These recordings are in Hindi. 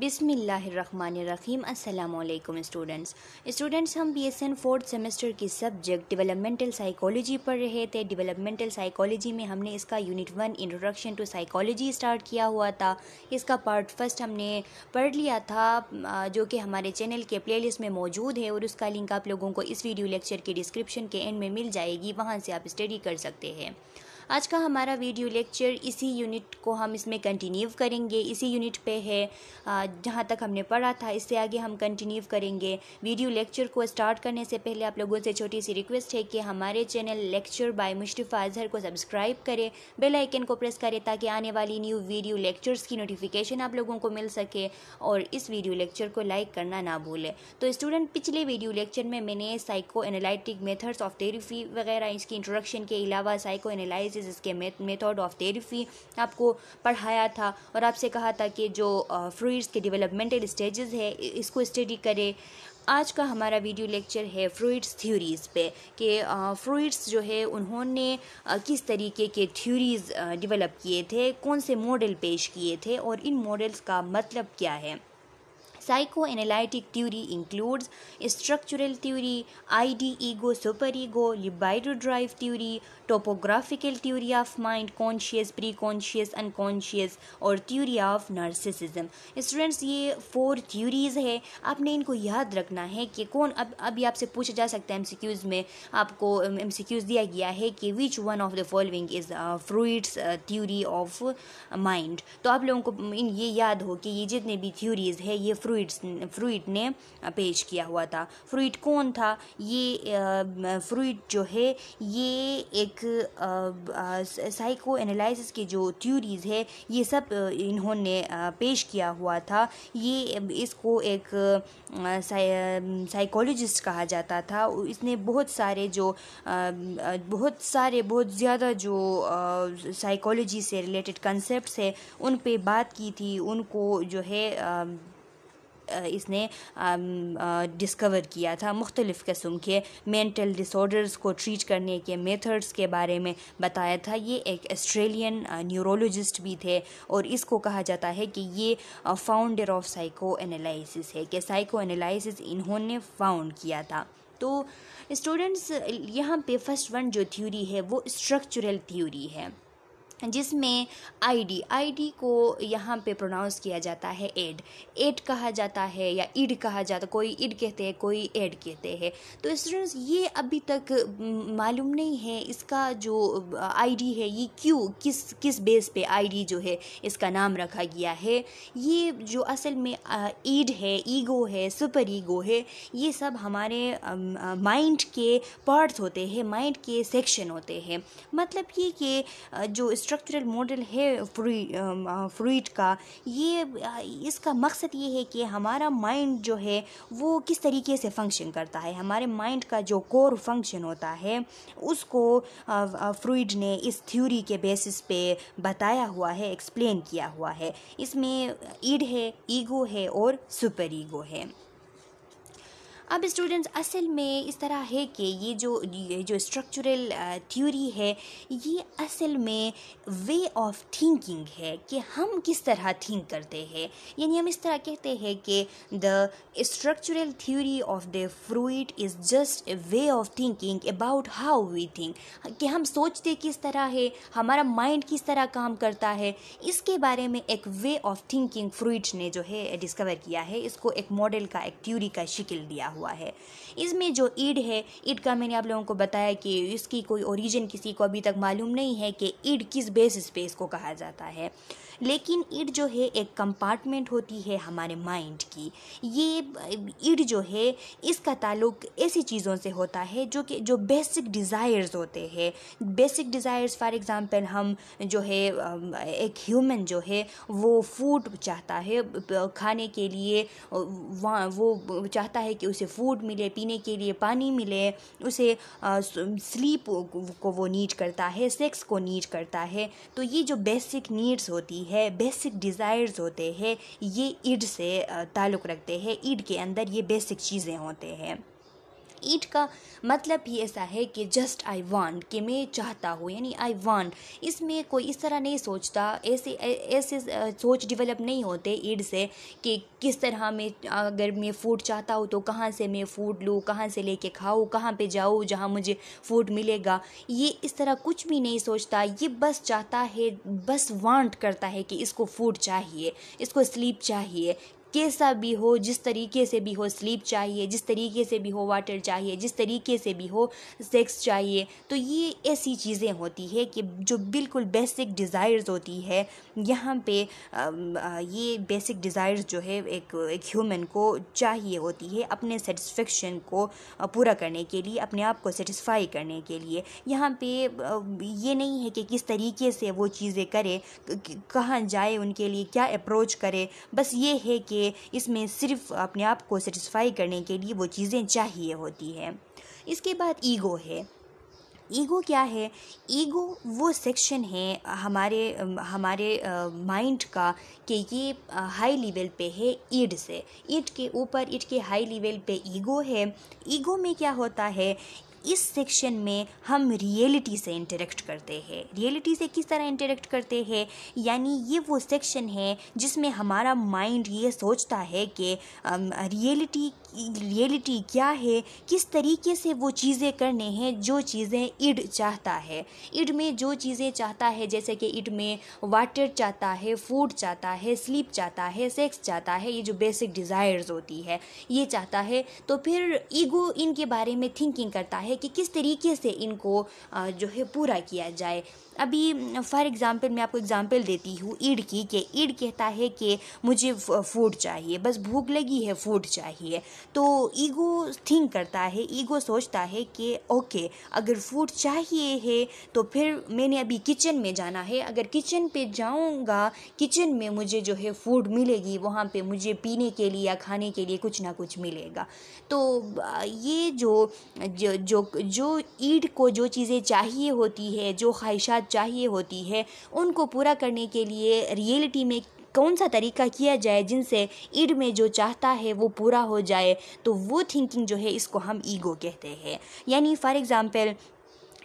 बिसमीम अल्लाम स्टूडेंट्स स्टूडेंट्स हम B S N fourth semester की सब्जेक्ट डेवलपमेंटल साइकोलॉजी पढ़ रहे थे डेवलपमेंटल साइकोलॉजी में हमने इसका unit one introduction to psychology start किया हुआ था इसका पार्ट फर्स्ट हमने पढ़ लिया था जो कि हमारे चैनल के प्ले में मौजूद है और उसका लिंक आप लोगों को इस वीडियो लेक्चर के डिस्क्रिप्शन के एंड में मिल जाएगी वहाँ से आप स्टडी कर सकते हैं आज का हमारा वीडियो लेक्चर इसी यूनिट को हम इसमें कंटिन्यू करेंगे इसी यूनिट पे है जहाँ तक हमने पढ़ा था इससे आगे हम कंटिन्यू करेंगे वीडियो लेक्चर को स्टार्ट करने से पहले आप लोगों से छोटी सी रिक्वेस्ट है कि हमारे channel lecture by Mustafa Azhar को सब्सक्राइब करें बेल आइकन को प्रेस करें ताकि आने वाली न्यू वीडियो लेक्चर्स की नोटिफिकेशन आप लोगों को मिल सके और इस वीडियो लेक्चर को लाइक करना ना भूलें तो स्टूडेंट पिछले वीडियो लेक्चर में मैंने psycho analytic methods of therapy वगैरह इसकी इंट्रोडक्शन के अलावा साइको एनालिस क्लासेस इसके मेथड ऑफ थेरेपी आपको पढ़ाया था और आपसे कहा था कि जो फ्रूट्स के डेवलपमेंटल स्टेजेस है इसको स्टडी करें आज का हमारा वीडियो लेक्चर है फ्रूट्स थ्योरीज़ पे कि फ्रूट्स जो है उन्होंने किस तरीके के थ्योरीज़ डेवलप किए थे कौन से मॉडल पेश किए थे और इन मॉडल्स का मतलब क्या है Psychoanalytic theory includes structural theory, ID ego, superego, libido drive theory, topographical theory of mind, conscious, preconscious, unconscious और theory of narcissism. स्टूडेंट्स ये फोर थ्योरीज है आपने इनको याद रखना है कि कौन अब अभी आपसे पूछा जा सकता है एमसीक्यूज में आपको एमसीक्यूज दिया गया है कि which one of the following is Freud's theory of mind तो आप लोगों को ये याद हो कि ये जितने भी थ्योरीज है ये फ्रूट फ्रूइड्स फ्रूट ने पेश किया हुआ था फ्रूट कौन था ये फ्रूट जो है ये एक साइको एनालिसिस की जो थ्यूरीज है ये सब इन्होंने पेश किया हुआ था ये इसको एक साइकोलॉजिस्ट कहा जाता था इसने बहुत सारे जो बहुत सारे बहुत ज़्यादा जो साइकोलॉजी से रिलेटेड कंसेप्ट है उन पे बात की थी उनको जो है इसने डिस्कवर किया था मुख्तलिफ़ कस्म के मेंटल डिसऑर्डर्स को ट्रीट करने के मेथड्स के बारे में बताया था ये एक ऑस्ट्रेलियन न्यूरोलॉजिस्ट भी थे और इसको कहा जाता है कि ये फाउंडर ऑफ साइको एनालिसिस है कि साइको एनालिसिस इन्होंने फाउंड किया था तो स्टूडेंट्स यहाँ पे फर्स्ट वन जो थ्योरी है वो स्ट्रक्चरल थ्योरी है जिसमें आईडी आईडी को यहाँ पे प्रोनाउंस किया जाता है एड एड कहा जाता है या इड कहा जाता कोई इड कहते हैं कोई एड कहते हैं तो स्टूडेंट्स ये अभी तक मालूम नहीं है इसका जो आईडी है ये क्यों किस किस बेस पे आईडी जो है इसका नाम रखा गया है ये जो असल में ईड है ईगो है सुपर ईगो है ये सब हमारे माइंड के पार्ट्स होते हैं माइंड के सेक्शन होते हैं मतलब ये कि जो स्ट्रक्चरल मॉडल है फ्रूट um, uh, का ये uh, इसका मकसद ये है कि हमारा माइंड जो है वो किस तरीके से फंक्शन करता है हमारे माइंड का जो कोर फंक्शन होता है उसको फ्रूड uh, ने इस थ्योरी के बेसिस पे बताया हुआ है एक्सप्लेन किया हुआ है इसमें ईड है ईगो है और सुपर ईगो है अब स्टूडेंट्स असल में इस तरह है कि ये जो ये जो स्ट्रक्चरल थ्योरी है ये असल में वे ऑफ थिंकिंग है कि हम किस तरह थिंक करते हैं यानी हम इस तरह कहते हैं कि the structural theory of the Freud is just a way of thinking about how we think कि हम सोचते किस तरह है हमारा माइंड किस तरह काम करता है इसके बारे में एक वे ऑफ थिंकिंग फ्रूट ने जो है डिस्कवर किया है इसको एक मॉडल का एक थ्योरी का शिकिल दिया हुआ हुआ है इसमें जो ईड है ईड का मैंने आप लोगों को बताया कि इसकी कोई ओरिजिन किसी को अभी तक मालूम नहीं है कि ईड किस बेसिस पे इसको कहा जाता है लेकिन इड जो है एक कंपार्टमेंट होती है हमारे माइंड की ये इड जो है इसका ताल्लुक ऐसी चीज़ों से होता है जो कि जो बेसिक डिज़ायर्स होते हैं बेसिक डिज़ायर्स फॉर एग्ज़ाम्पल हम जो है एक ह्यूमन जो है वो फूड चाहता है खाने के लिए वहाँ वो चाहता है कि उसे फूड मिले पीने के लिए पानी मिले उसे स्लीप को वो नीड करता है सेक्स को नीड करता है तो ये जो बेसिक नीड्स होती होती है बेसिक डिज़ायर्स होते हैं ये ईड से ताल्लुक़ रखते हैं ईड के अंदर ये बेसिक चीज़ें होते हैं ईट का मतलब ही ऐसा है कि जस्ट आई वांट कि मैं चाहता हूँ यानी आई वांट इसमें कोई इस तरह नहीं सोचता ऐसे ऐसे सोच डेवलप नहीं होते ईट से कि किस तरह मैं अगर मैं फूड चाहता हूँ तो कहाँ से मैं फूड लूँ कहाँ से लेके खाऊँ कहाँ पे जाऊँ जहाँ मुझे फूड मिलेगा ये इस तरह कुछ भी नहीं सोचता ये बस चाहता है बस वांट करता है कि इसको फूड चाहिए इसको स्लीप चाहिए कैसा भी हो जिस तरीके से भी हो स्लीप चाहिए जिस तरीके से भी हो वाटर चाहिए जिस तरीके से भी हो सेक्स चाहिए तो ये ऐसी चीज़ें होती है कि जो बिल्कुल बेसिक डिज़ायर्स होती है यहाँ पे ये बेसिक डिज़ायर्स जो है एक एक ह्यूमन को चाहिए होती है अपने सेटिस्फेक्शन को पूरा करने के लिए अपने आप को सेटिस्फाई करने के लिए यहाँ पे ये नहीं है कि किस तरीके से वो चीज़ें करें कहाँ जाए उनके लिए क्या अप्रोच करें बस ये है कि लिए इसमें सिर्फ अपने आप को सेटिस्फाई करने के लिए वो चीज़ें चाहिए होती है इसके बाद ईगो है ईगो क्या है ईगो वो सेक्शन है हमारे हमारे माइंड का कि ये हाई लेवल पे है ईड से ईट के ऊपर ईट के हाई लेवल पे ईगो है ईगो में क्या होता है इस सेक्शन में हम रियलिटी से इंटरेक्ट करते हैं रियलिटी से किस तरह इंटरेक्ट करते हैं यानी ये वो सेक्शन है जिसमें हमारा माइंड ये सोचता है कि रियलिटी um, रियलिटी क्या है किस तरीके से वो चीज़ें करने हैं जो चीज़ें इड चाहता है इड में जो चीज़ें चाहता है जैसे कि इड में वाटर चाहता है फूड चाहता है स्लीप चाहता है सेक्स चाहता है ये जो बेसिक डिज़ायर्स होती है ये चाहता है तो फिर ईगो इनके बारे में थिंकिंग करता है कि किस तरीके से इनको जो है पूरा किया जाए अभी फॉर एग्ज़ाम्पल मैं आपको एग्ज़ाम्पल देती हूँ ईड की कि ईड कहता है कि मुझे फूड चाहिए बस भूख लगी है फूड चाहिए तो ईगो थिंक करता है ईगो सोचता है कि ओके अगर फूड चाहिए है तो फिर मैंने अभी किचन में जाना है अगर किचन पे जाऊँगा किचन में मुझे जो है फूड मिलेगी वहाँ पे मुझे पीने के लिए या खाने के लिए कुछ ना कुछ मिलेगा तो ये जो जो जो, जो ईट को जो चीज़ें चाहिए होती है जो ख्वाहिशात चाहिए होती है उनको पूरा करने के लिए रियलिटी में कौन सा तरीका किया जाए जिनसे ईड में जो चाहता है वो पूरा हो जाए तो वो थिंकिंग जो है इसको हम ईगो कहते हैं यानी फॉर एग्ज़ाम्पल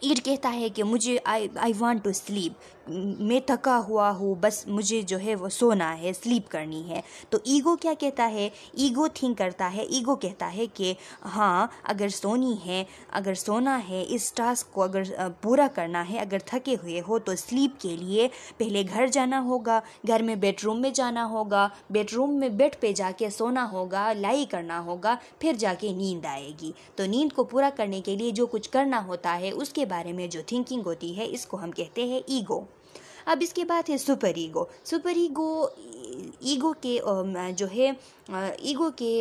ईड कहता है कि मुझे I I want to sleep मैं थका हुआ हूँ बस मुझे जो है वो सोना है स्लीप करनी है तो ईगो क्या कहता है ईगो थिंक करता है ईगो कहता है कि हाँ अगर सोनी है अगर सोना है इस टास्क को अगर पूरा करना है अगर थके हुए हो तो स्लीप के लिए पहले घर जाना होगा घर में बेडरूम में जाना होगा बेडरूम में बेड पे जाके सोना होगा लाई करना होगा फिर जाके नींद आएगी तो नींद को पूरा करने के लिए जो कुछ करना होता है उसके बारे में जो थिंकिंग होती है इसको हम कहते हैं ईगो अब इसके बाद है super ego super ego ego के जो है ईगो के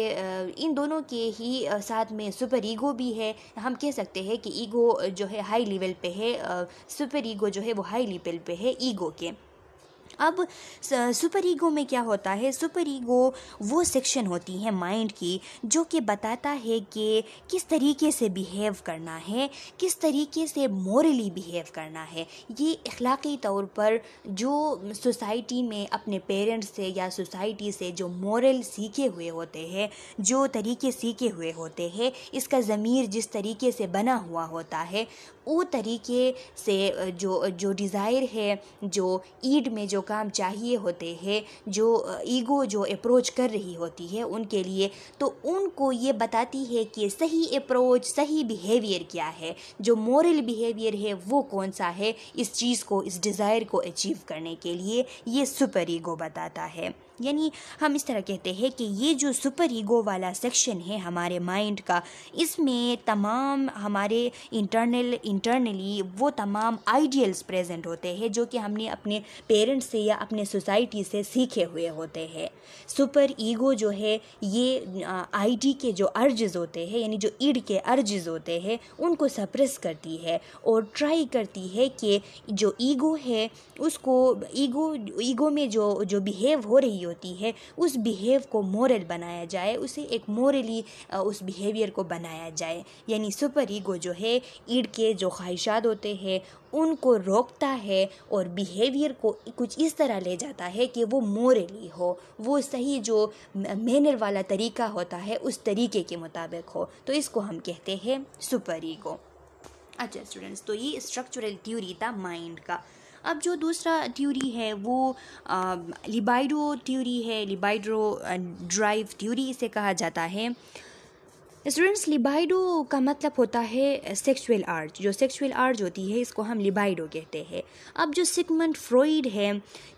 इन दोनों के ही साथ में सुपर ईगो भी है हम कह सकते हैं कि ईगो जो है हाई लेवल पे है सुपर ईगो जो है वो हाई लेवल पे है ईगो के अब सुपर ईगो में क्या होता है सुपर ईगो वो सेक्शन होती है माइंड की जो कि बताता है कि किस तरीके से बिहेव करना है किस तरीके से मॉरली बिहेव करना है ये अखलाक़ी तौर पर जो सोसाइटी में अपने पेरेंट्स से या सोसाइटी से जो मॉरल सीखे हुए होते हैं जो तरीके सीखे हुए होते हैं इसका ज़मीर जिस तरीके से बना हुआ होता है वो तरीके से जो जो डिज़ायर है जो ईड में जो काम चाहिए होते हैं जो ईगो जो अप्रोच कर रही होती है उनके लिए तो उनको ये बताती है कि सही अप्रोच सही बिहेवियर क्या है जो मॉरल बिहेवियर है वो कौन सा है इस चीज़ को इस डिज़ायर को अचीव करने के लिए ये सुपर ईगो बताता है यानी हम इस तरह कहते हैं कि ये जो सुपर ईगो वाला सेक्शन है हमारे माइंड का इसमें तमाम हमारे इंटरनल इंटरनली वो तमाम आइडियल्स प्रेजेंट होते हैं जो कि हमने अपने पेरेंट्स से या अपने सोसाइटी से सीखे हुए होते हैं सुपर ईगो जो है ये आईडी के जो अर्जेस होते हैं यानी जो ईड के अर्जेस होते हैं उनको सप्रेस करती है और ट्राई करती है कि जो ईगो है उसको ईगो ईगो में जो जो बिहेव हो रही होती है उस बिहेव को मोरल बनाया जाए उसे एक मोरली उस बिहेवियर को बनाया जाए यानी सुपर ईगो जो है ईड के जो ख्वाहिशात होते हैं उनको रोकता है और बिहेवियर को कुछ इस तरह ले जाता है कि वो मोरली हो वो सही जो मेनर वाला तरीका होता है उस तरीके के मुताबिक हो तो इसको हम कहते हैं सुपर ईगो अच्छा स्टूडेंट्स तो ये स्ट्रक्चरल थ्योरी था माइंड का अब जो दूसरा थ्योरी है वो लिबाइडो थ्योरी है लिबाइड्रो ड्राइव थ्योरी इसे कहा जाता है स्टूडेंट्स लिबाइडो का मतलब होता है सेक्सुअल आर्ज जो सेक्सुअल आर्ज होती है इसको हम लिबाइडो कहते हैं अब जो सिगमंड फ्रॉइड है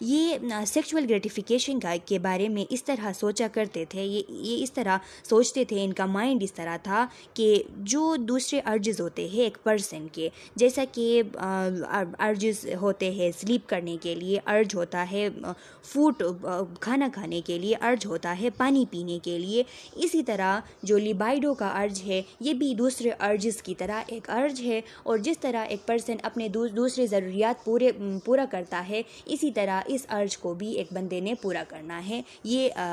ये सेक्सुअल ग्रेटिफिकेशन का के बारे में इस तरह सोचा करते थे ये ये इस तरह सोचते थे इनका माइंड इस तरह था कि जो दूसरे अर्जेस होते हैं एक पर्सन के जैसा कि अर्जेस होते हैं स्लीप करने के लिए अर्ज होता है फूड खाना खाने के लिए अर्ज होता है पानी पीने के लिए इसी तरह जो लिबाइडो का अर्ज है ये भी दूसरे अर्ज की तरह एक अर्ज है और जिस तरह एक पर्सन अपने दूसरे ज़रूरियात पूरे पूरा करता है इसी तरह इस अर्ज को भी एक बंदे ने पूरा करना है ये आ,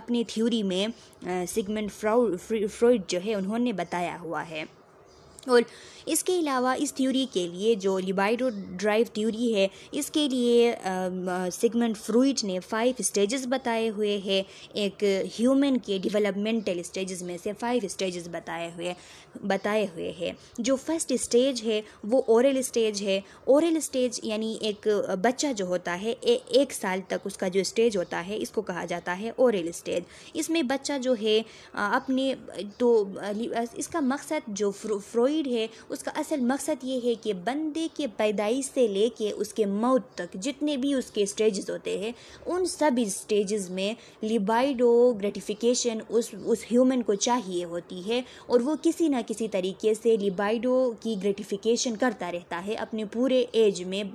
अपनी थ्योरी में सिगमेंट फ्राउड फ्रॉइड जो है उन्होंने बताया हुआ है और इसके अलावा इस थ्योरी के लिए जो लिबाइडो ड्राइव थ्योरी है इसके लिए सिगमेंट फ्रूइट ने फाइव स्टेजेस बताए हुए हैं एक ह्यूमन के डेवलपमेंटल स्टेजेस में से फाइव स्टेजेस बताए हुए बताए हुए हैं जो फर्स्ट स्टेज है वो ओरल स्टेज है ओरल स्टेज यानी एक बच्चा जो होता है ए, एक साल तक उसका जो स्टेज होता है इसको कहा जाता है ओरल स्टेज इसमें बच्चा जो है अपने तो इसका मकसद जो फ्रो टॉइड है उसका असल मकसद ये है कि बंदे के पैदाइश से लेके उसके मौत तक जितने भी उसके स्टेजेस होते हैं उन सब स्टेजेस में लिबाइडो ग्रेटिफिकेशन उस उस ह्यूमन को चाहिए होती है और वो किसी ना किसी तरीके से लिबाइडो की ग्रेटिफिकेशन करता रहता है अपने पूरे एज में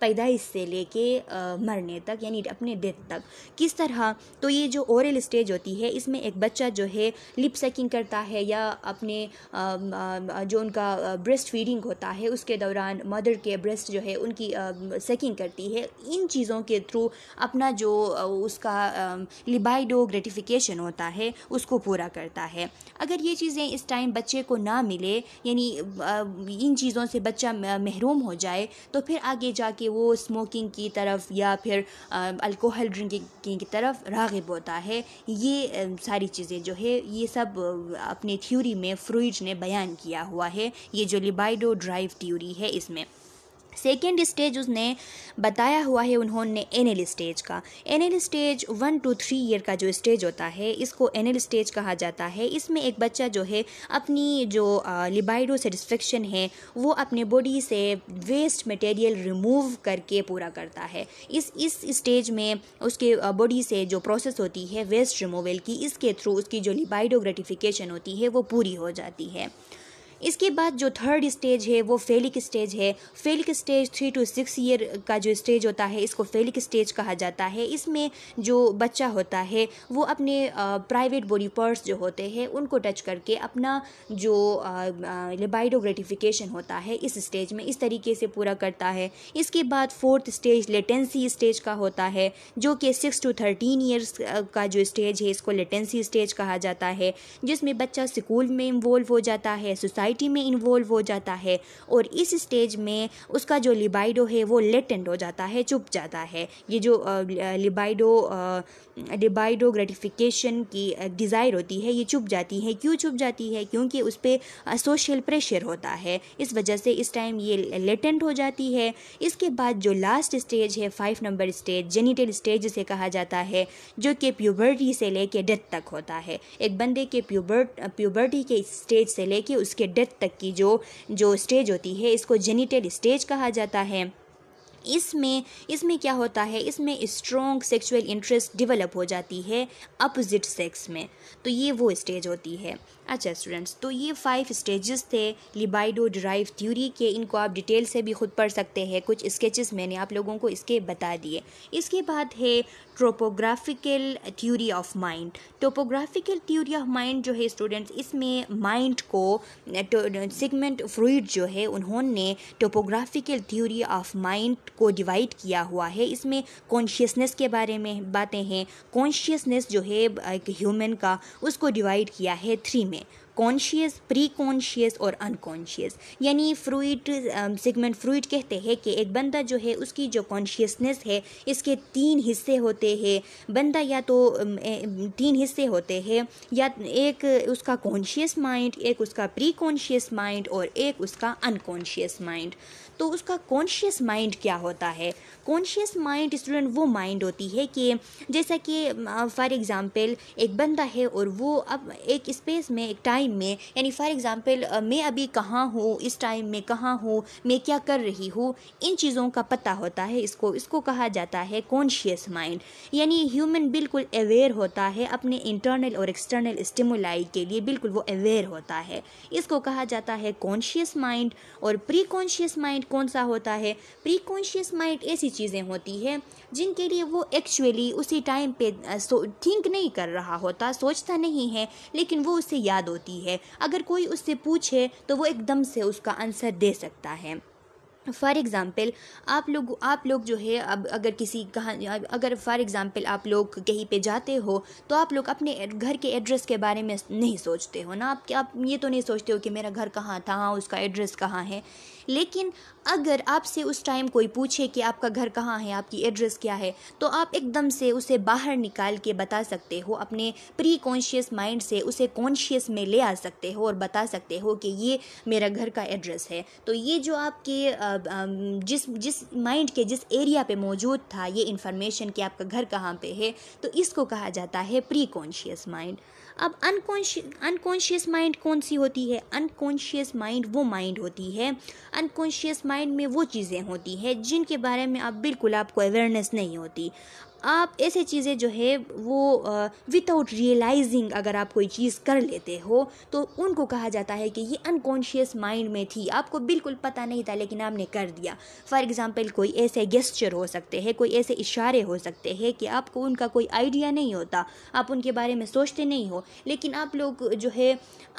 पैदाइश से लेके मरने तक यानी अपने डेथ तक किस तरह तो ये जो ओरल स्टेज होती है इसमें एक बच्चा जो है लिप सेकिंग करता है या अपने जो जो उनका ब्रेस्ट फीडिंग होता है उसके दौरान मदर के ब्रेस्ट जो है उनकी सेकिंग करती है इन चीज़ों के थ्रू अपना जो उसका लिबाइडो ग्रेटिफिकेशन होता है उसको पूरा करता है अगर ये चीज़ें इस टाइम बच्चे को ना मिले यानी इन चीज़ों से बच्चा महरूम हो जाए तो फिर आगे जाके वो स्मोकिंग की तरफ या फिर अल्कोहल ड्रिंकिंग की तरफ रागब होता है ये सारी चीज़ें जो है ये सब अपनी थ्योरी में फ्रूज ने बयान किया हुआ हुआ है ये जो लिबाइडो ड्राइव थ्योरी है इसमें सेकेंड स्टेज उसने बताया हुआ है उन्होंने एनएल स्टेज का anal stage one two three year का जो स्टेज होता है इसको एनएल स्टेज कहा जाता है इसमें एक बच्चा जो है अपनी जो लिबाइडो सेटिस्फेक्शन है वो अपने बॉडी से वेस्ट मटेरियल रिमूव करके पूरा करता है इस इस स्टेज में उसके बॉडी से जो प्रोसेस होती है वेस्ट रिमूवल की इसके थ्रू उसकी जो लिबाइडो ग्रेटिफिकेशन होती है वो पूरी हो जाती है इसके बाद जो थर्ड स्टेज है वो फेलिक स्टेज है phallic stage three to six year का जो स्टेज होता है इसको फेलिक स्टेज कहा जाता है इसमें जो बच्चा होता है वो अपने प्राइवेट बॉडी पार्ट्स जो होते हैं उनको टच करके अपना जो लिबाइडो ग्रेटिफिकेशन होता है इस स्टेज में इस तरीके से पूरा करता है इसके बाद फोर्थ स्टेज लेटेंसी स्टेज का होता है जो कि सिक्स टू थर्टीन ईयर्स का जो स्टेज है इसको लेटेंसी स्टेज कहा जाता है जिसमें बच्चा स्कूल में इन्वॉल्व हो जाता है सोसाइटी एंजाइटी में इन्वॉल्व हो जाता है और इस स्टेज में उसका जो लिबाइडो है वो लेटेंट हो जाता है चुप जाता है ये जो लिबाइडो लिबाइडो ग्रेटिफिकेशन की डिज़ायर होती है ये चुप जाती है क्यों चुप जाती है क्योंकि उस पर सोशल प्रेशर होता है इस वजह से इस टाइम ये लेटेंट हो जाती है इसके बाद जो लास्ट स्टेज है five number stage genital stage से कहा जाता है जो कि प्यूबर्टी से लेके डेथ तक होता है एक बंदे के प्यूबर्ट प्यूबर्टी के स्टेज से लेके उसके डेथ तक की जो जो स्टेज होती है इसको जेनिटल स्टेज कहा जाता है इसमें इसमें क्या होता है इसमें स्ट्रॉन्ग सेक्सुअल इंटरेस्ट डिवेलप हो जाती है अपोजिट सेक्स में तो ये वो स्टेज होती है अच्छा स्टूडेंट्स तो ये फाइव स्टेजेस थे लिबाइडो ड्राइव थ्योरी के इनको आप डिटेल से भी खुद पढ़ सकते हैं कुछ स्केचेस मैंने आप लोगों को इसके बता दिए इसके बाद है topographical theory of mind topographical theory of mind जो है स्टूडेंट्स इसमें माइंड को सिगमेंट फ्रूड जो है उन्होंने टोपोग्राफिकल थ्योरी ऑफ माइंड को डिवाइड किया हुआ है इसमें कॉन्शियसनेस के बारे में बातें हैं कॉन्शियसनेस जो है एक ह्यूमन का उसको डिवाइड किया है थ्री में कॉन्शियस प्री कॉन्शियस और अनकॉन्शियस यानी फ्रूट सिगमेंट फ्रूट कहते हैं कि एक बंदा जो है उसकी जो कॉन्शियसनेस है इसके तीन हिस्से होते हैं बंदा या तो तीन हिस्से होते हैं या एक उसका कॉन्शियस माइंड एक उसका प्री कॉन्शियस माइंड और एक उसका अनकॉन्शियस माइंड तो उसका कॉन्शियस माइंड क्या होता है कॉन्शियस माइंड स्टूडेंट वो माइंड होती है कि जैसा कि फॉर एग्ज़ाम्पल एक बंदा है और वो अब एक स्पेस में एक टाइम में यानी फॉर एग्ज़ाम्पल मैं अभी कहाँ हूँ इस टाइम में कहाँ हूँ मैं क्या कर रही हूँ इन चीज़ों का पता होता है इसको इसको कहा जाता है कॉन्शियस माइंड यानी ह्यूमन बिल्कुल अवेयर होता है अपने इंटरनल और एक्सटर्नल स्टिमुलाई के लिए बिल्कुल वो अवेयर होता है इसको कहा जाता है कॉन्शियस माइंड और प्री कॉन्शियस माइंड कौन सा होता है प्री कॉन्शियस माइंड ऐसी चीज़ें होती है जिनके लिए वो एक्चुअली उसी टाइम पे थिंक नहीं कर रहा होता सोचता नहीं है लेकिन वो उससे याद होती है अगर कोई उससे पूछे तो वो एकदम से उसका आंसर दे सकता है फॉर एग्ज़ाम्पल आप लोग आप लोग जो है अब अगर किसी कहानी अगर फॉर एग्ज़ाम्पल आप लोग कहीं पे जाते हो तो आप लोग अपने घर के एड्रेस के बारे में नहीं सोचते हो ना आप आप ये तो नहीं सोचते हो कि मेरा घर कहाँ था हाँ, उसका एड्रेस कहाँ है लेकिन अगर आपसे उस टाइम कोई पूछे कि आपका घर कहाँ है आपकी एड्रेस क्या है तो आप एकदम से उसे बाहर निकाल के बता सकते हो अपने प्री कॉन्शियस माइंड से उसे कॉन्शियस में ले आ सकते हो और बता सकते हो कि ये मेरा घर का एड्रेस है तो ये जो आपके जिस जिस माइंड के जिस एरिया पे मौजूद था ये इन्फॉर्मेशन कि आपका घर कहाँ पे है तो इसको कहा जाता है प्री कॉन्शियस माइंड अब अनकॉन्शियस अनकॉन्शियस माइंड कौन सी होती है अनकॉन्शियस माइंड वो माइंड होती है अनकॉन्शियस माइंड में वो चीज़ें होती हैं जिनके बारे में आप बिल्कुल आपको अवेयरनेस नहीं होती आप ऐसे चीज़ें जो है वो विदाउट रियलाइजिंग अगर आप कोई चीज़ कर लेते हो तो उनको कहा जाता है कि ये अनकॉन्शियस माइंड में थी आपको बिल्कुल पता नहीं था लेकिन आपने कर दिया फॉर एग्ज़ाम्पल कोई ऐसे गेस्चर हो सकते हैं कोई ऐसे इशारे हो सकते हैं कि आपको उनका कोई आइडिया नहीं होता आप उनके बारे में सोचते नहीं हो लेकिन आप लोग जो है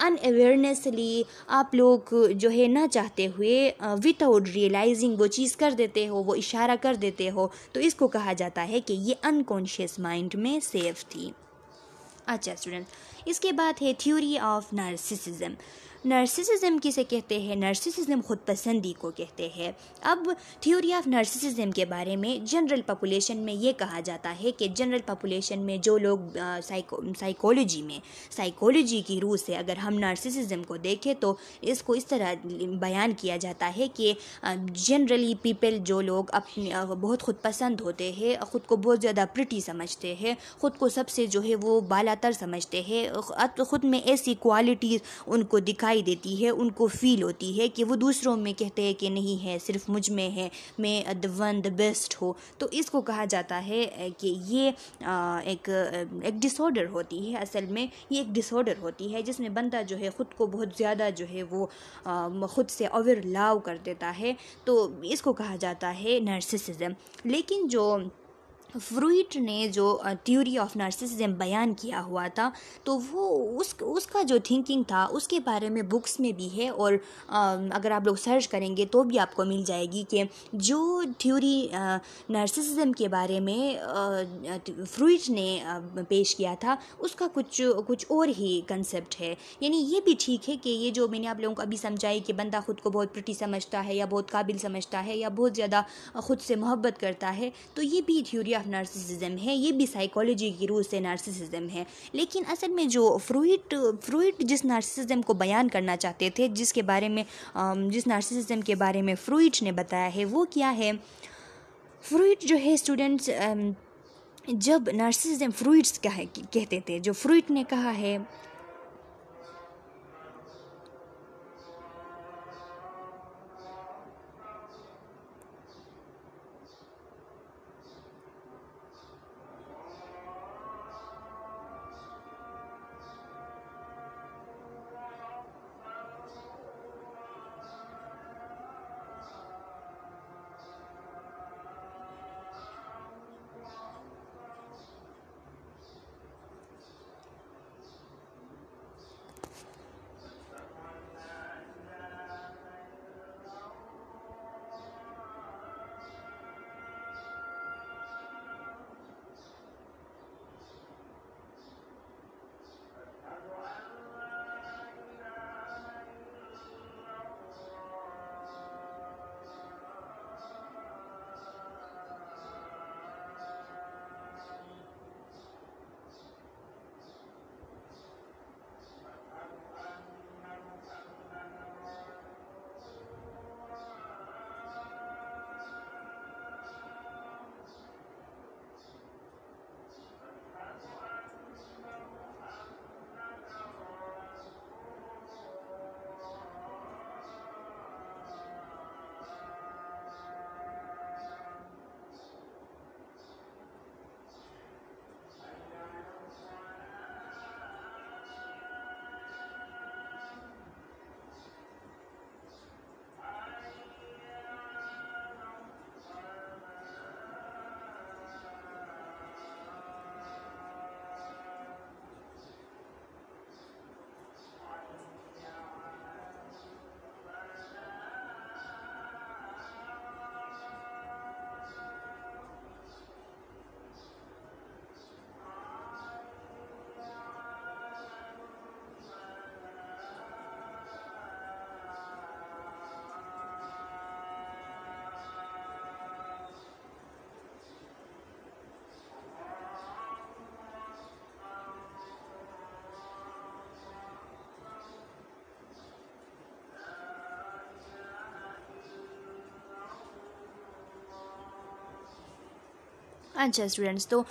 अनअवेयरनेसली आप लोग जो है ना चाहते हुए विदाउट रियलाइजिंग वो चीज़ कर देते हो वो इशारा कर देते हो तो इसको कहा जाता है कि ये अनकॉन्शियस माइंड में सेफ थी अच्छा स्टूडेंट इसके बाद है थ्योरी ऑफ नार्सिसिज्म नर्सिसिज्म किसे कहते हैं नर्सिसिज्म खुद पसंदी को कहते हैं अब थ्योरी ऑफ नर्सिसिज्म के बारे में जनरल पॉपुलेशन में ये कहा जाता है कि जनरल पॉपुलेशन में जो लोग साइकोलॉजी में साइकोलॉजी की रूह से अगर हम नर्सिसिज्म को देखें तो इसको इस तरह बयान किया जाता है कि जनरली पीपल जो लोग अपने बहुत खुद पसंद होते हैं ख़ुद को बहुत ज़्यादा प्रिटी समझते हैं ख़ुद को सबसे जो है वो बालातर समझते हैं खुद में ऐसी क्वालिटीज़ उनको दिखाई दिखाई देती है उनको फील होती है कि वो दूसरों में कहते हैं कि नहीं है सिर्फ मुझ में है मैं द वन द बेस्ट हो तो इसको कहा जाता है कि ये एक एक डिसऑर्डर होती है असल में ये एक डिसऑर्डर होती है जिसमें बंदा जो है ख़ुद को बहुत ज़्यादा जो है वो ख़ुद से ओवरलाव कर देता है तो इसको कहा जाता है नर्सिसिज्म लेकिन जो फ्रूट ने जो थ्योरी ऑफ नार्सिसिज्म बयान किया हुआ था तो वो उस उसका जो थिंकिंग था उसके बारे में बुक्स में भी है और अगर आप लोग सर्च करेंगे तो भी आपको मिल जाएगी कि जो थ्योरी नार्सिसिज्म के बारे में फ्रूट ने पेश किया था उसका कुछ कुछ और ही कंसेप्ट है यानी ये भी ठीक है कि ये जो मैंने आप लोगों को अभी समझाई कि बंदा खुद को बहुत प्रटी समझता है या बहुत काबिल समझता है या बहुत ज़्यादा खुद से मोहब्बत करता है तो ये भी थ्योरी ऑफ नर्सिसिज्म है ये भी साइकोलॉजी की रूह से नर्सिसिज्म है लेकिन असल में जो फ्रूट फ्रूट जिस नर्सिसिज्म को बयान करना चाहते थे जिसके बारे में जिस नर्सिसिज्म के बारे में फ्रूट ने बताया है वो क्या है फ्रूट जो है स्टूडेंट्स जब नर्सिसिज्म फ्रूट्स का है कहते थे जो फ्रूट ने कहा है अच्छा स्टूडेंट्स तो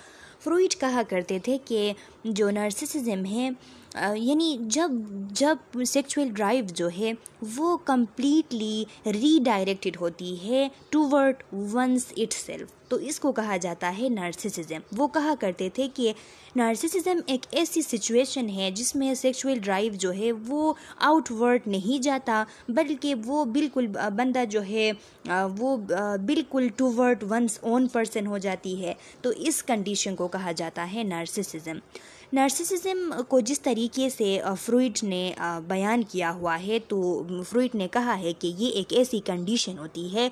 फ्रूइट कहा करते थे कि जो नर्सिसिज्म है यानी जब जब सेक्सुअल ड्राइव जो है वो कम्प्लीटली रीडायरेक्टेड होती है टूवर्ड वंस इट तो इसको कहा जाता है नर्सिसिज्म वो कहा करते थे कि नर्सिसिज्म एक ऐसी सिचुएशन है जिसमें सेक्सुअल ड्राइव जो है वो आउटवर्ड नहीं जाता बल्कि वो बिल्कुल बंदा जो है वो बिल्कुल टूवर्ड वंस ओन पर्सन हो जाती है तो इस कंडीशन को कहा जाता है नर्सिसिज्म नर्सिसिज्म को जिस तरीके से फ्रूइड ने बयान किया हुआ है तो फ्रूइड ने कहा है कि ये एक ऐसी कंडीशन होती है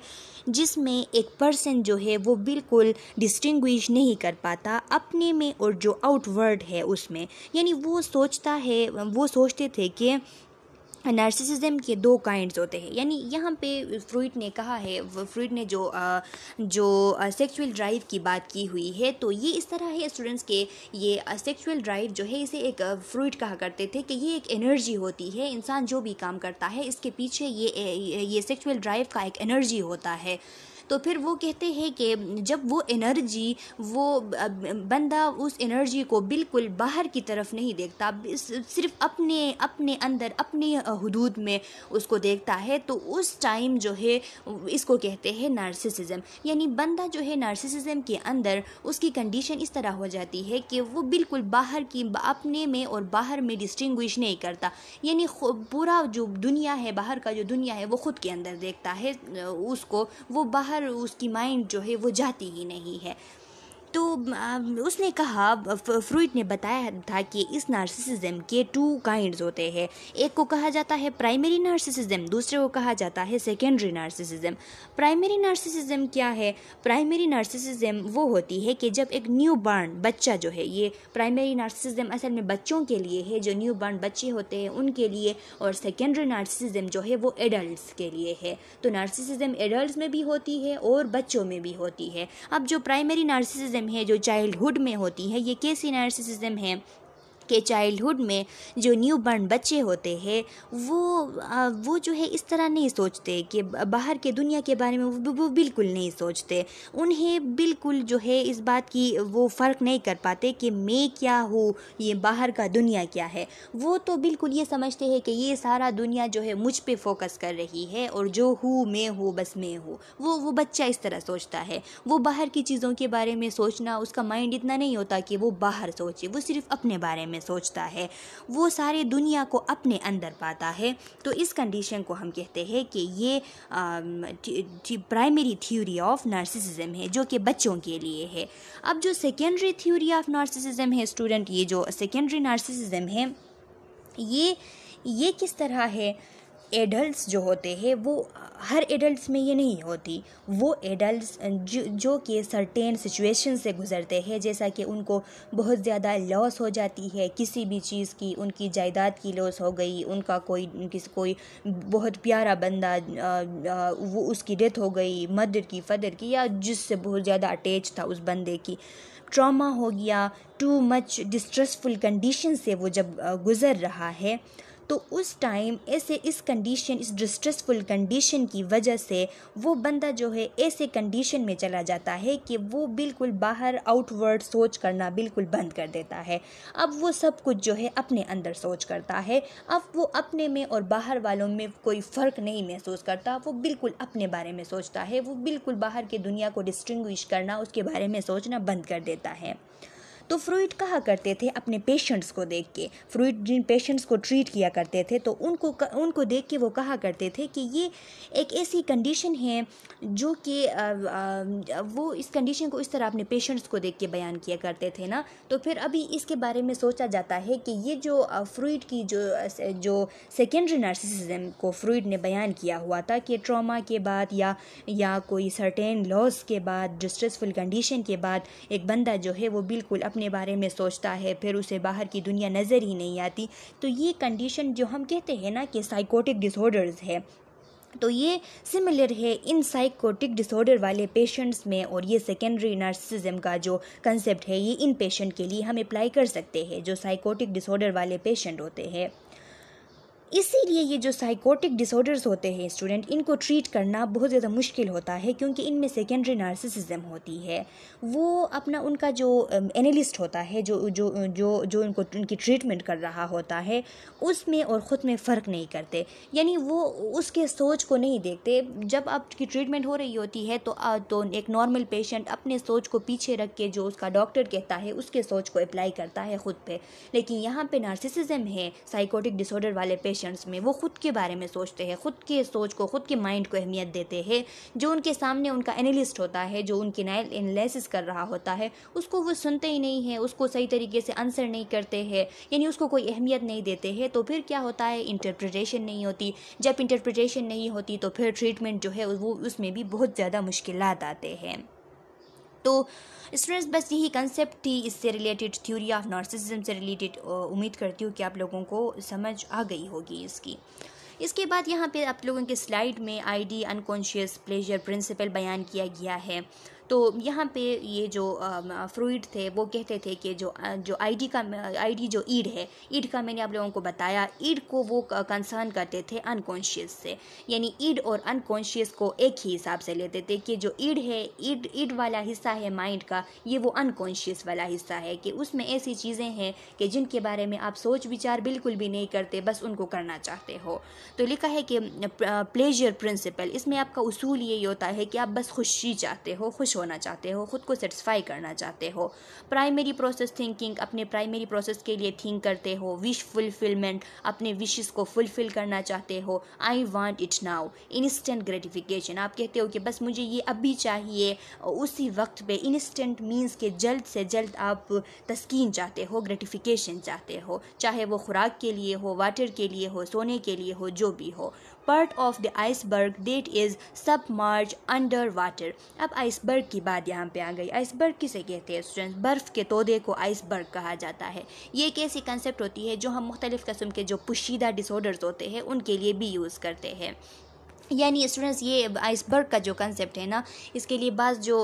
जिसमें एक पर्सन जो है वो बिल्कुल डिस्टिंग्विश नहीं कर पाता अपने में और जो आउटवर्ड है उसमें यानी वो सोचता है वो सोचते थे कि नर्सिसिज्म के दो काइंड्स होते हैं यानी यहाँ पे फ्रूट ने कहा है फ्रूट ने जो आ, जो सेक्सुअल ड्राइव की बात की हुई है तो ये इस तरह है स्टूडेंट्स के ये सेक्सुअल ड्राइव जो है इसे एक फ्रूट कहा करते थे कि ये एक एनर्जी होती है इंसान जो भी काम करता है इसके पीछे ये ये सेक्सुअल ड्राइव का एक एनर्जी होता है तो फिर वो कहते हैं कि जब वो एनर्जी वो बंदा उस एनर्जी को बिल्कुल बाहर की तरफ नहीं देखता सिर्फ अपने अपने अंदर अपने हदूद में उसको देखता है तो उस टाइम जो है इसको कहते हैं नार्सिसिज्म यानी बंदा जो है नार्सिसिज्म के अंदर उसकी कंडीशन इस तरह हो जाती है कि वो बिल्कुल बाहर की अपने में और बाहर में डिस्टिंग्विश नहीं करता यानी पूरा जो दुनिया है बाहर का जो दुनिया है वो खुद के अंदर देखता है उसको वो बाहर बाहर उसकी माइंड जो है वो जाती ही नहीं है तो उसने कहा फ्रूट ने बताया था कि इस नार्सिसिज्म के टू काइंड्स होते हैं एक को कहा जाता है प्राइमरी नार्सिसिज्म दूसरे को कहा जाता है सेकेंडरी नार्सिसिज्म प्राइमरी नार्सिसिज्म क्या है प्राइमरी नार्सिसिज्म वो होती है कि जब एक न्यू बर्न बच्चा जो है ये प्राइमरी नार्सिसिज्म असल में बच्चों के लिए है जो न्यू बॉर्न बच्चे होते हैं उनके लिए और सेकेंडरी नार्सिसिज्म जो है वो एडल्ट के लिए है तो नार्सिसिज्म एडल्ट में भी होती है और बच्चों में भी होती है अब जो प्राइमरी नार्सिसिज्म है जो चाइल्डहुड में होती है ये कैसी नर्सिसिज्म है के चाइल्डहुड में जो न्यू बर्न बच्चे होते हैं वो वो जो है इस तरह नहीं सोचते कि बाहर के दुनिया के बारे में वो बिल्कुल नहीं सोचते उन्हें बिल्कुल जो है इस बात की वो फ़र्क नहीं कर पाते कि मैं क्या हूँ ये बाहर का दुनिया क्या है वो तो बिल्कुल ये समझते हैं कि ये सारा दुनिया जो है मुझ पर फोकस कर रही है और जो हूँ मैं हूँ बस मैं हूँ वो वो बच्चा इस तरह सोचता है वो बाहर की चीज़ों के बारे में सोचना उसका माइंड इतना नहीं होता कि वो बाहर सोचे वो सिर्फ अपने बारे में में सोचता है वो सारी दुनिया को अपने अंदर पाता है तो इस कंडीशन को हम कहते हैं कि ये प्राइमरी थ्योरी ऑफ नार्सिसिज्म है जो कि बच्चों के लिए है अब जो सेकेंडरी थ्योरी ऑफ नार्सिसिज्म है स्टूडेंट ये जो सेकेंडरी नार्सिसिज्म है ये ये किस तरह है एडल्ट जो होते हैं वो हर एडल्ट में ये नहीं होती वो एडल्ट जो जो कि सर्टेन सिचुएशन से गुज़रते हैं जैसा कि उनको बहुत ज़्यादा लॉस हो जाती है किसी भी चीज़ की उनकी जायदाद की लॉस हो गई उनका कोई किसी कोई बहुत प्यारा बंदा वो उसकी डेथ हो गई मदर की फदर की या जिससे बहुत ज़्यादा अटैच था उस बंदे की ट्रॉमा हो गया टू मच डिस्ट्रेसफुल कंडीशन से वो जब गुज़र रहा है तो उस टाइम ऐसे इस कंडीशन इस डिस्ट्रेसफुल कंडीशन की वजह से वो बंदा जो है ऐसे कंडीशन में चला जाता है कि वो बिल्कुल बाहर आउटवर्ड सोच करना बिल्कुल बंद कर देता है अब वो सब कुछ जो है अपने अंदर सोच करता है अब वो अपने में और बाहर वालों में कोई फ़र्क नहीं महसूस करता वो बिल्कुल अपने बारे में सोचता है वो बिल्कुल बाहर की दुनिया को डिस्टिंग्विश करना उसके बारे में सोचना बंद कर देता है तो फ्रूइट कहा करते थे अपने पेशेंट्स को देख के फ्रूइट जिन पेशेंट्स को ट्रीट किया करते थे तो उनको उनको देख के वो कहा करते थे कि ये एक ऐसी कंडीशन है जो कि वो इस कंडीशन को इस तरह अपने पेशेंट्स को देख के बयान किया करते थे ना तो फिर अभी इसके बारे में सोचा जाता है कि ये जो फ्रूइट की जो जो सेकेंडरी नार्सिसिज्म को फ्रूइड ने बयान किया हुआ था कि ट्रॉमा के बाद या या कोई सर्टेन लॉस के बाद डिस्ट्रेसफुल कंडीशन के बाद एक बंदा जो है वो बिल्कुल अपने बारे में सोचता है फिर उसे बाहर की दुनिया नज़र ही नहीं आती तो ये कंडीशन जो हम कहते हैं ना कि साइकोटिक डिसऑर्डर्स है तो ये सिमिलर है इन साइकोटिक डिसऑर्डर वाले पेशेंट्स में और ये सेकेंडरी नर्सिज्म का जो कंसेप्ट है ये इन पेशेंट के लिए हम अप्लाई कर सकते हैं जो साइकोटिक डिसऑर्डर वाले पेशेंट होते हैं इसीलिए ये जो साइकोटिक डिसऑर्डर्स होते हैं स्टूडेंट इनको ट्रीट करना बहुत ज़्यादा मुश्किल होता है क्योंकि इनमें सेकेंडरी नार्सिसिज्म होती है वो अपना उनका जो एनालिस्ट होता है जो जो जो जो इनको उनकी ट्रीटमेंट कर रहा होता है उसमें और ख़ुद में फ़र्क नहीं करते यानी वो उसके सोच को नहीं देखते जब आपकी ट्रीटमेंट हो रही होती है तो आ, तो एक नॉर्मल पेशेंट अपने सोच को पीछे रख के जो उसका डॉक्टर कहता है उसके सोच को अप्लाई करता है ख़ुद पर लेकिन यहाँ पे नार्सिसिज्म है साइकोटिक डिसऑर्डर वाले पेशेंट सिचुएशंस में वो खुद के बारे में सोचते हैं खुद के सोच को खुद के माइंड को अहमियत देते हैं जो उनके सामने उनका एनालिस्ट होता है जो उनकी नायल एनालिसिस कर रहा होता है उसको वो सुनते ही नहीं है उसको सही तरीके से आंसर नहीं करते हैं यानी उसको कोई अहमियत नहीं देते हैं तो फिर क्या होता है इंटरप्रटेशन नहीं होती जब इंटरप्रटेशन नहीं होती तो फिर ट्रीटमेंट जो है वो उसमें भी बहुत ज़्यादा मुश्किल आते हैं तो स्टूडेंट्स बस यही कंसेप्ट थी इससे रिलेटेड थ्योरी ऑफ नार्सिसिज्म से रिलेटेड उम्मीद करती हूँ कि आप लोगों को समझ आ गई होगी इसकी इसके बाद यहाँ पे आप लोगों के स्लाइड में आईडी अनकॉन्शियस प्लेजर प्रिंसिपल बयान किया गया है तो यहाँ पे ये जो फ्रूड थे वो कहते थे कि जो जो आईडी का आईडी जो ईड है ईड का मैंने आप लोगों को बताया ईड को वो कंसर्न करते थे अनकॉन्शियस से यानी ईड और अनकॉन्शियस को एक ही हिसाब से लेते थे कि जो ईड है ईड ईड वाला हिस्सा है माइंड का ये वो अनकॉन्शियस वाला हिस्सा है कि उसमें ऐसी चीज़ें हैं कि जिनके बारे में आप सोच विचार बिल्कुल भी नहीं करते बस उनको करना चाहते हो तो लिखा है कि प्लेजर प्रिंसिपल इसमें आपका उसूल यही होता है कि आप बस खुशी चाहते हो खुश खुश होना चाहते हो खुद को सेटिस्फाई करना चाहते हो प्राइमरी प्रोसेस थिंकिंग अपने प्राइमरी प्रोसेस के लिए थिंक करते हो विश फुलफिलमेंट अपने विशेस को फुलफिल करना चाहते हो I want it now instant gratification आप कहते हो कि बस मुझे ये अभी चाहिए उसी वक्त पे इंस्टेंट मीन्स के जल्द से जल्द आप तस्कीन चाहते हो ग्रेटिफिकेशन चाहते हो चाहे वो खुराक के लिए हो वाटर के लिए हो सोने के लिए हो जो भी हो of the iceberg that is सब submerged अंडर वाटर अब आइसबर्ग की बात यहाँ पे आ गई आइसबर्ग किसे कहते हैं स्टूडेंट्स बर्फ़ के तोदे को आइसबर्ग कहा जाता है ये एक ऐसी कंसेप्ट होती है जो हम मुख्तलिफ़ कस्म के जो पुशीदा डिसऑर्डर्स होते हैं उनके लिए भी यूज़ करते हैं यानी स्टूडेंट्स ये आइसबर्ग का जो कंसेप्ट है ना इसके लिए बस जो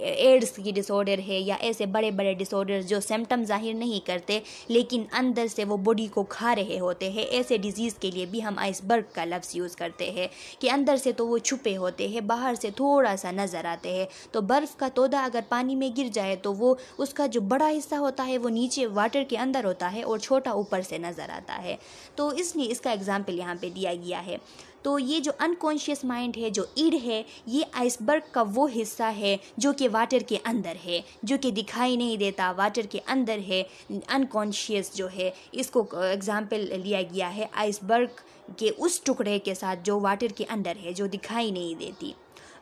एड्स um, की डिसऑर्डर है या ऐसे बड़े बड़े डिसऑर्डर जो सिम्टम जाहिर नहीं करते लेकिन अंदर से वो बॉडी को खा रहे होते हैं ऐसे डिजीज़ के लिए भी हम आइसबर्ग का लफ्ज़ यूज़ करते हैं कि अंदर से तो वो छुपे होते हैं बाहर से थोड़ा सा नज़र आते हैं तो बर्फ़ का तोदा अगर पानी में गिर जाए तो वो उसका जो बड़ा हिस्सा होता है वो नीचे वाटर के अंदर होता है और छोटा ऊपर से नज़र आता है तो इसलिए इसका एग्ज़ाम्पल यहाँ पर दिया गया है तो ये जो अनकॉन्शियस माइंड है जो ईड है ये आइसबर्ग का वो हिस्सा है जो कि वाटर के अंदर है जो कि दिखाई नहीं देता वाटर के अंदर है अनकॉन्शियस जो है इसको एग्ज़ाम्पल लिया गया है आइसबर्ग के उस टुकड़े के साथ जो वाटर के अंदर है जो दिखाई नहीं देती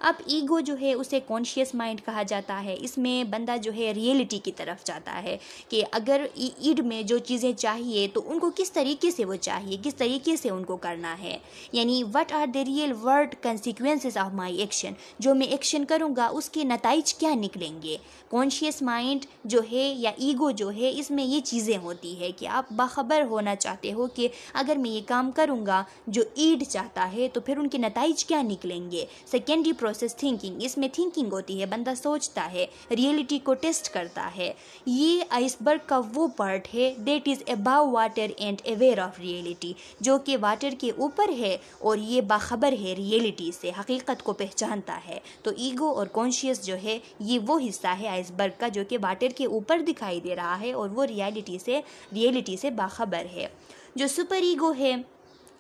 अब ईगो जो है उसे कॉन्शियस माइंड कहा जाता है इसमें बंदा जो है रियलिटी की तरफ जाता है कि अगर ईड में जो चीज़ें चाहिए तो उनको किस तरीके से वो चाहिए किस तरीके से उनको करना है यानी what are the real world consequences of my action जो मैं एक्शन करूँगा उसके नतज क्या निकलेंगे कॉन्शियस माइंड जो है या ईगो जो है इसमें ये चीज़ें होती है कि आप बाखबर होना चाहते हो कि अगर मैं ये काम करूँगा जो ईड चाहता है तो फिर उनके नतज क्या निकलेंगे सेकेंडरी प्रोसेस थिंकिंग इसमें थिंकिंग होती है बंदा सोचता है रियलिटी को टेस्ट करता है ये आइसबर्ग का वो पार्ट है that is above water and aware of reality जो कि वाटर के ऊपर है और ये बाखबर है रियलिटी से हकीकत को पहचानता है तो ईगो और कॉन्शियस जो है ये वो हिस्सा है आइसबर्ग का जो कि वाटर के ऊपर दिखाई दे रहा है और वो रियलिटी से रियलिटी से बाखबर है जो सुपर ईगो है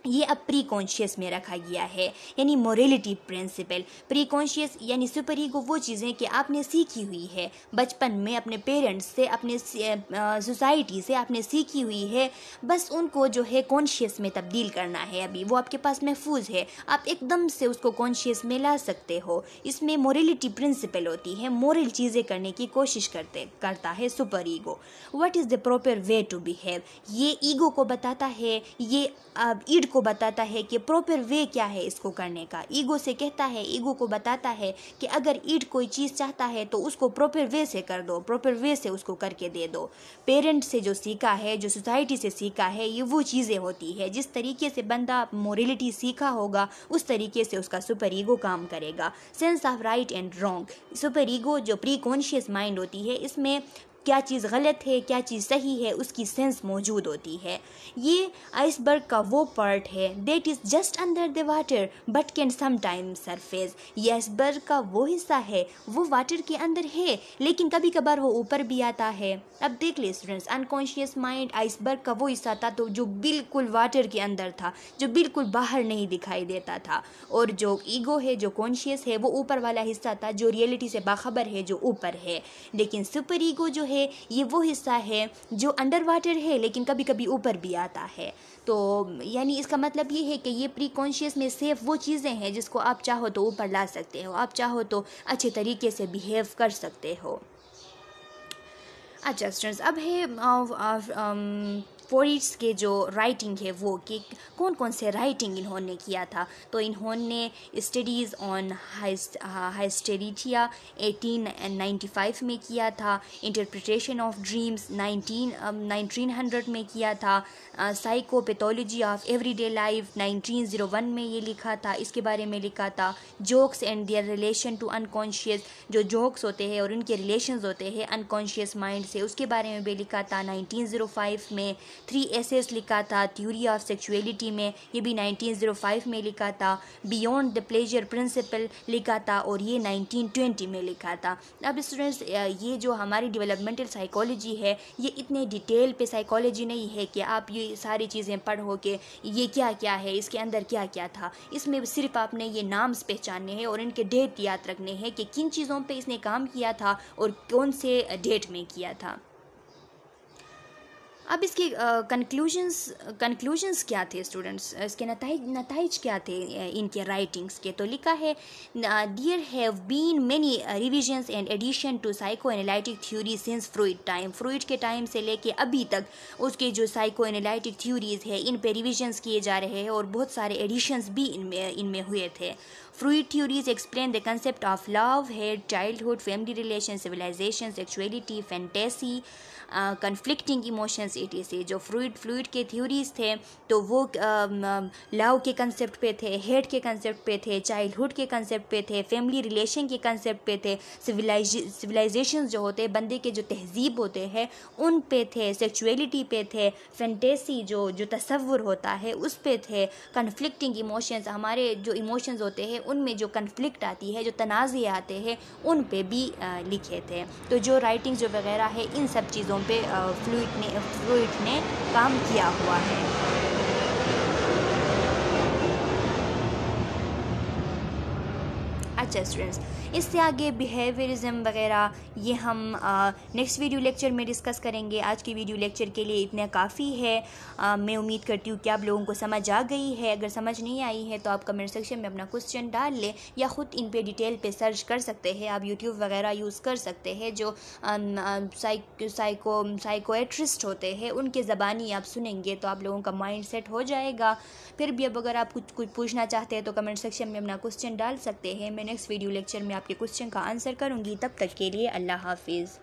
ये अब प्री कॉन्शियस में रखा गया है यानी मोरेलिटी प्रिंसिपल प्री कॉन्शियस यानी सुपर ईगो वो चीज़ें कि आपने सीखी हुई है बचपन में अपने पेरेंट्स से अपने सोसाइटी से आपने सीखी हुई है बस उनको जो है कॉन्शियस में तब्दील करना है अभी वो आपके पास महफूज है आप एकदम से उसको कॉन्शियस में ला सकते हो इसमें मोरेलिटी प्रिंसिपल होती है मोरल चीज़ें करने की कोशिश करते करता है super superego what is the proper way to behave ये ईगो को बताता है ये ईड को बताता है कि प्रॉपर वे क्या है इसको करने का ईगो से कहता है ईगो को बताता है कि अगर ईट कोई चीज़ चाहता है तो उसको प्रॉपर वे से कर दो प्रॉपर वे से उसको करके दे दो पेरेंट से जो सीखा है जो सोसाइटी से सीखा है ये वो चीज़ें होती है जिस तरीके से बंदा मोरलिटी सीखा होगा उस तरीके से उसका सुपर ईगो काम करेगा sense of right and wrong superego जो प्री कॉन्शियस माइंड होती है इसमें क्या चीज़ गलत है क्या चीज़ सही है उसकी सेंस मौजूद होती है ये आइसबर्ग का वो पार्ट है that is just under the water but can time surface ये आइसबर्ग का वो हिस्सा है वो वाटर के अंदर है लेकिन कभी कभार वो ऊपर भी आता है अब देख ले स्टूडेंट्स अनकॉन्शियस माइंड आइसबर्ग का वो हिस्सा था तो जो बिल्कुल वाटर के अंदर था जो बिल्कुल बाहर नहीं दिखाई देता था और जो ईगो है जो कॉन्शियस है वो ऊपर वाला हिस्सा था जो रियलिटी से बाखबर है जो ऊपर है लेकिन सुपर ईगो जो है है ये वो हिस्सा है जो अंडर वाटर है लेकिन कभी कभी ऊपर भी आता है तो यानी इसका मतलब ये है कि ये प्री कॉन्शियस में सेफ वो चीज़ें हैं जिसको आप चाहो तो ऊपर ला सकते हो आप चाहो तो अच्छे तरीके से बिहेव कर सकते हो अच्छा स्टूडेंट्स अब है पोइट्स के जो राइटिंग है वो कि कौन कौन से राइटिंग इन्होंने किया था तो इन्होंने studies on hysteria eighteen ninety five में किया था interpretation of dreams nineteen nineteen hundred में किया था psychopathology of everyday life nineteen zero one में ये लिखा था इसके बारे में लिखा था jokes and their relation to unconscious जो जोक्स होते हैं और उनके रिलेशन होते हैं अनकॉन्शियस माइंड से उसके बारे में भी लिखा था नाइनटीन ज़ीरो फाइव में थ्री एसेस लिखा था थ्योरी ऑफ सेक्सुअलिटी में ये भी 1905 में लिखा था बियॉन्ड द प्लेजर प्रिंसिपल लिखा था और ये 1920 में लिखा था अब स्टूडेंट्स ये जो हमारी डेवलपमेंटल साइकोलॉजी है ये इतने डिटेल पे साइकोलॉजी नहीं है कि आप ये सारी चीज़ें पढ़ो कि ये क्या क्या है इसके अंदर क्या क्या था इसमें सिर्फ आपने ये नाम्स पहचानने हैं और इनके डेट याद रखने हैं कि किन चीज़ों पर इसने काम किया था और कौन से डेट में किया था अब इसके कंक्लूजन्स uh, कंक्लूजन्स क्या थे स्टूडेंट्स इसके नतज नतज क्या थे इनके राइटिंग्स के तो लिखा है there have been many revisions and addition to psychoanalytic theory since Freud time Freud के टाइम से लेके अभी तक उसके जो साइको एनालिटिक थ्योरीज है इन पर रिविजन्स किए जा रहे हैं और बहुत सारे एडिशन्स भी इनमें इनमें हुए थे Freud theories explain the concept of love hate childhood family relation civilisation sexuality fantasy conflicting emotions etc जो फ्लूड फ्लूड के थ्योरीज थे तो वो लव के कंसेप्ट पे थे हेड के कंसेप्ट पे थे चाइल्डहुड के कंसेप्ट पे थे फैमिली रिलेशन के कंसेप्ट पे थे सिविलाइजेशन जो होते बंदे के जो तहजीब होते हैं उन पे थे सेक्चुअलिटी पे थे फैंटेसी जो जो तस्वुर होता है उस पे थे कन्फ्लिक्टिंग इमोशंस हमारे जो इमोशंस होते हैं उनमें जो कन्फ्लिक्ट आती है जो तनाज़े आते हैं उन पे भी लिखे थे तो जो राइटिंग जो वगैरह है इन सब चीज़ों पे फ्लूड ने फ्लूड ने काम किया हुआ है अच्छा स्टूडेंट्स इससे आगे बिहेवियरिज्म वगैरह ये हम नेक्स्ट वीडियो लेक्चर में डिस्कस करेंगे आज की वीडियो लेक्चर के लिए इतना काफ़ी है आ, मैं उम्मीद करती हूँ कि आप लोगों को समझ आ गई है अगर समझ नहीं आई है तो आप कमेंट सेक्शन में अपना क्वेश्चन डाल लें या ख़ुद इन पर डिटेल पर सर्च कर सकते हैं आप यूट्यूब वगैरह यूज़ कर सकते हैं जो साइको साइको साइकोएट्रिस्ट होते हैं उनके ज़बानी आप सुनेंगे तो आप लोगों का माइंड सेट हो जाएगा फिर भी अब अगर आप कुछ कुछ पूछना चाहते हैं तो कमेंट सेक्शन में अपना क्वेश्चन डाल सकते हैं मैं नेक्स्ट वीडियो लेक्चर में आप आपके क्वेश्चन का आंसर करूँगी तब तक के लिए अल्लाह हाफिज़